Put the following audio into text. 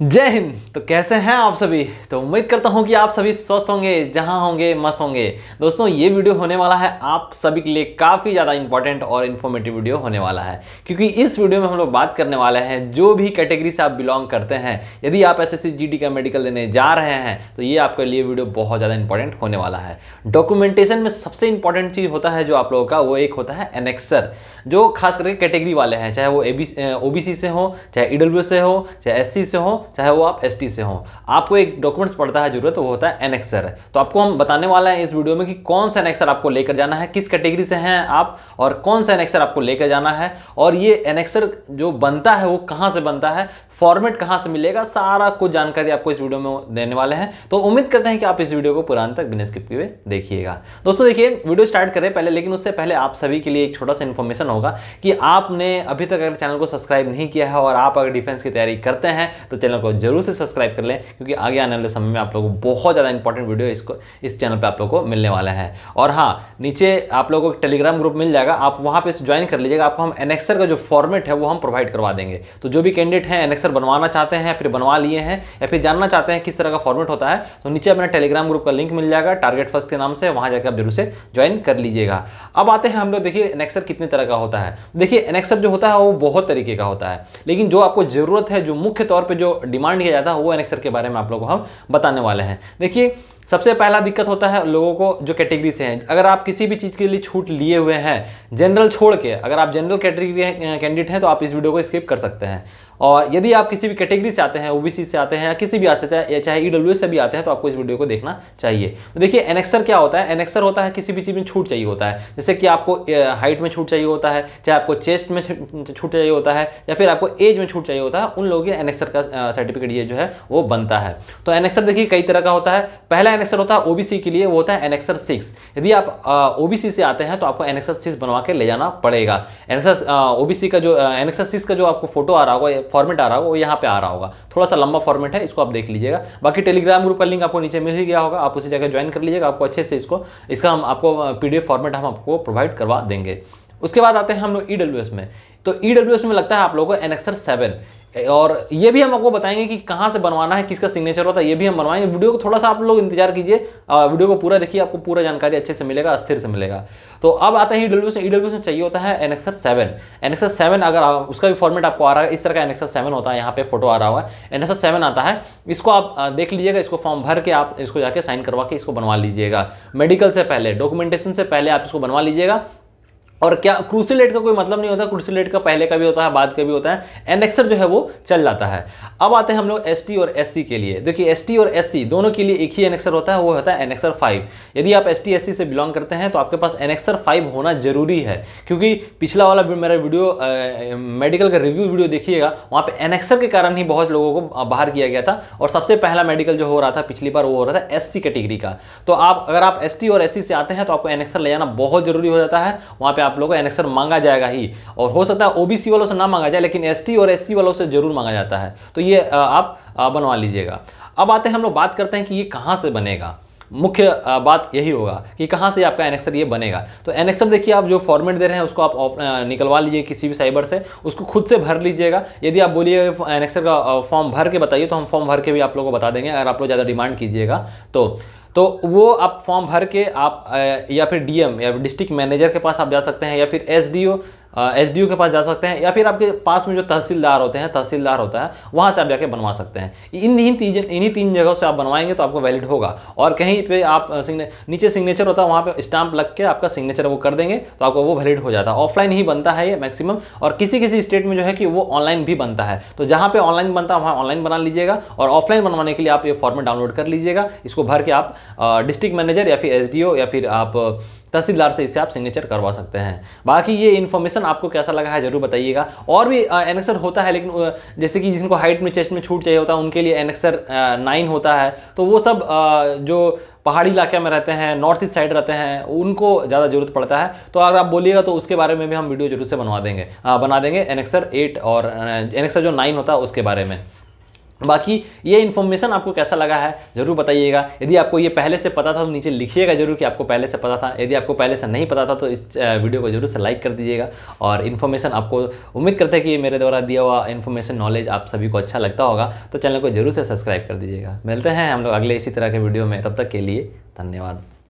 जय हिंद तो कैसे हैं आप सभी तो उम्मीद करता हूं कि आप सभी स्वस्थ होंगे जहां होंगे मस्त होंगे दोस्तों ये वीडियो होने वाला है आप सभी के लिए काफ़ी ज़्यादा इंपॉर्टेंट और इन्फॉर्मेटिव वीडियो होने वाला है क्योंकि इस वीडियो में हम लोग बात करने वाले हैं जो भी कैटेगरी से आप बिलोंग करते हैं यदि आप एस एस का मेडिकल देने जा रहे हैं तो ये आपके लिए वीडियो बहुत ज़्यादा इंपॉर्टेंट होने वाला है डॉक्यूमेंटेशन में सबसे इंपॉर्टेंट चीज़ होता है जो आप लोगों का वो एक होता है एनेक्सर जो खास करके कैटेगरी वाले हैं चाहे वो ए बी से हो चाहे ई e से हो चाहे एस से हो चाहे वो आप एस से हो आपको एक डॉक्यूमेंट्स पड़ता है जरूरत वो होता है एनेक्सर तो आपको हम बताने वाले हैं इस वीडियो में कि कौन सा एनेक्सर आपको लेकर जाना है किस कैटेगरी से हैं आप और कौन सा एनेक्सर आपको लेकर जाना है और ये एनेक्सर जो बनता है वो कहाँ से बनता है फॉर्मेट कहाँ से मिलेगा सारा कुछ जानकारी आपको इस वीडियो में देने वाले हैं तो उम्मीद करते हैं कि आप इस वीडियो को पुरान तक बिना स्किप किए देखिएगा दोस्तों देखिए वीडियो स्टार्ट करें पहले लेकिन उससे पहले आप सभी के लिए एक छोटा सा इन्फॉर्मेशन होगा कि आपने अभी तक अगर चैनल को सब्सक्राइब नहीं किया है और आप अगर डिफेंस की तैयारी करते हैं तो चैनल को जरूर से सब्सक्राइब कर लें क्योंकि आगे आने वाले समय में आप लोगों को बहुत ज़्यादा इंपॉर्टेंट वीडियो इसको इस चैनल पर आप लोग को मिलने वाला है और हाँ नीचे आप लोगों को टेलीग्राम ग्रुप मिल जाएगा आप वहाँ पर ज्वाइन कर लीजिएगा आपको हम एनेक्सर का जो फॉर्मेट है वो हम प्रोवाइड करवा देंगे तो जो भी कैंडिडेट हैं एनेक्सर बनवाना चाहते हैं फिर बनवा लिए हैं या फिर जानना चाहते हैं किस तरह का फॉर्मेट होता है तो नीचे अपना टेलीग्राम ग्रुप का लिंक मिल जाएगा टारगेट फर्स्ट के नाम से वहां जाकर आप जरूर से ज्वाइन कर लीजिएगा अब आते हैं हम लोग देखिए एनेक्सर कितने तरह का होता है देखिए एनेक्सर जो होता है वो बहुत तरीके का होता है लेकिन जो आपको ज़रूरत है जो मुख्य तौर पर जो डिमांड किया जाता है वो एनेक्सर के बारे में आप लोग को हम बताने वाले हैं देखिए सबसे पहला दिक्कत होता है लोगों को जो कैटेगरी से हैं अगर आप किसी भी चीज़ के लिए छूट लिए हुए हैं जनरल छोड़ के अगर आप जनरल कैटेगरी कैंडिडेट हैं तो आप इस वीडियो को स्किप कर सकते हैं और यदि आप किसी भी कैटेगरी से आते हैं ओबीसी से आते हैं या किसी भी आ सकते हैं या चाहे ईडब्ल्यू e से भी आते हैं तो आपको इस वीडियो को देखना चाहिए तो देखिए एनेक्सर क्या होता है एनेक्सर होता है किसी भी चीज़ में छूट चाहिए होता है जैसे कि आपको हाइट में छूट चाहिए होता है चाहे आपको चेस्ट में छूट चाहिए होता है या फिर आपको एज में छूट चाहिए होता है उन लोगों के एनेक्सर का सर्टिफिकेट ये जो है वो बनता है तो एनेक्सर देखिए कई तरह का होता है पहला एनेक्सर होता है ओबीसी के लिए वो होता है एनेक्सर सिक्स यदि आप ओबीसी से आते हैं तो आपको एनेक्सर सिक्स बनवा के ले जाना पड़ेगा एनेक्सर ओबीसी का जो एनेक्सर सिक्स का जो आपको फोटो आ रहा होगा फॉर्मेट आ रहा होगा वो यहाँ पे आ रहा होगा थोड़ा सा लंबा फॉर्मेट है इसको आप देख लीजिएगा बाकी टेलीग्राम ग्रुप का लिंक आपको नीचे मिल ही गया होगा आप उसी जगह ज्वाइन कर लीजिएगा आपको अच्छे से इसको इसका हम आपको पीडीएफ फॉर्मेट हम आपको प्रोवाइड करवा देंगे उसके बाद आते हैं हम लोग ई e में तो ई e में लगता है आप लोगों को एनएक्सर सेवन और ये भी हम आपको बताएंगे कि कहाँ से बनवाना है किसका सिग्नेचर होता है ये भी हम बनवाएंगे वीडियो को थोड़ा सा आप लोग इंतजार कीजिए वीडियो को पूरा देखिए आपको पूरा जानकारी अच्छे से मिलेगा अस्थिर से मिलेगा तो अब आता है ई डब्ल्यू ईडब्ल्यू डब्ल्यू चाहिए होता है annexure seven N seven अगर उसका भी फॉर्मेट आपको आ रहा है इस तरह का एन सेवन होता है यहाँ पे फोटो आ रहा हुआ है एन सेवन आता है इसको आप देख लीजिएगा इसको फॉर्म भर के आप इसको जाके साइन करवा के इसको बनवा लीजिएगा मेडिकल से पहले डॉक्यूमेंटेशन से पहले आप इसको बनवा लीजिएगा और क्या क्रूसिलेट का कोई मतलब नहीं होता क्रूसिलेट का पहले का भी होता है बाद का भी होता है एनेक्सर जो है वो चल जाता है अब आते हैं हम लोग एस और एस के लिए देखिए एस और एस दोनों के लिए एक ही एनेक्सर होता है वो होता है एनेक्सर फाइव यदि आप एस टी से बिलोंग करते हैं तो आपके पास एनेक्सर फाइव होना जरूरी है क्योंकि पिछला वाला मेरा वीडियो आ, मेडिकल का रिव्यू वीडियो देखिएगा वहाँ पर एनेक्सर के कारण ही बहुत लोगों को बाहर किया गया था और सबसे पहला मेडिकल जो हो रहा था पिछली बार वो हो रहा था एस कैटेगरी का तो आप अगर आप एस और एस से आते हैं तो आपको एनेक्सर ले जाना बहुत जरूरी हो जाता है वहाँ पर आप लोगों को एनेक्सर मांगा जाएगा ही और हो सकता है ओबीसी वालों से ना मांगा जाए लेकिन एसटी और एससी वालों से जरूर मांगा जाता है तो ये आप बनवा लीजिएगा अब आते हैं हम लोग बात करते हैं कि ये कहाँ से बनेगा मुख्य बात यही होगा कि कहाँ से आपका एनेक्सर ये बनेगा तो एनेक्सर देखिए आप जो फॉर्मेट दे रहे हैं उसको आप निकलवा लीजिए किसी भी साइबर से उसको खुद से भर लीजिएगा यदि आप बोलिए एनेक्सर का फॉर्म भर के बताइए तो हम फॉर्म भर के भी आप लोगों को बता देंगे अगर आप लोग ज़्यादा डिमांड कीजिएगा तो तो वो आप फॉर्म भर के आप या फिर डीएम या डिस्ट्रिक्ट मैनेजर के पास आप जा सकते हैं या फिर एसडीओ एस के पास जा सकते हैं या फिर आपके पास में जो तहसीलदार होते हैं तहसीलदार होता है वहाँ से आप जाके बनवा सकते हैं इन ही तीन इन्हीं तीन जगहों से आप बनवाएंगे तो आपको वैलिड होगा और कहीं पे आप सिग्ने नीचे सिग्नेचर होता है वहाँ पे स्टाम्प लग के आपका सिग्नेचर वो कर देंगे तो आपको वो वैलिड हो जाता है ऑफलाइन ही बनता है ये मैक्सिमम और किसी किसी स्टेट में जो है कि वो ऑनलाइन भी बनता है तो जहाँ पर ऑनलाइन बनता है वहाँ ऑनलाइन बना लीजिएगा और ऑफलाइन बनवाने के लिए आप ये फॉर्मेट डाउनलोड कर लीजिएगा इसको भर के आप डिस्ट्रिक्ट मैनेजर या फिर एस या फिर आप तहसीलदार से इसे आप सिग्नेचर करवा सकते हैं बाकी ये इन्फॉर्मेशन आपको कैसा लगा है जरूर बताइएगा और भी एनेक्सर होता है लेकिन जैसे कि जिनको हाइट में चेस्ट में छूट चाहिए होता है उनके लिए एनेक्सर नाइन होता है तो वो सब जो पहाड़ी इलाके में रहते हैं नॉर्थ ईस्ट साइड रहते हैं उनको ज़्यादा ज़रूरत पड़ता है तो अगर आप बोलिएगा तो उसके बारे में भी हम वीडियो जरूर से बनवा देंगे आ, बना देंगे एनेक्सर एट और एनेक्सर जो नाइन होता है उसके बारे में बाकी ये इन्फॉर्मेशन आपको कैसा लगा है जरूर बताइएगा यदि आपको ये पहले से पता था तो नीचे लिखिएगा जरूर कि आपको पहले से पता था यदि आपको पहले से नहीं पता था तो इस वीडियो को जरूर से लाइक कर दीजिएगा और इन्फॉर्मेशन आपको उम्मीद करते हैं कि मेरे द्वारा दिया हुआ इन्फॉर्मेशन नॉलेज आप सभी को अच्छा लगता होगा तो चैनल को जरूर से सब्सक्राइब कर दीजिएगा मिलते हैं हम लोग अगले इसी तरह के वीडियो में तब तक के लिए धन्यवाद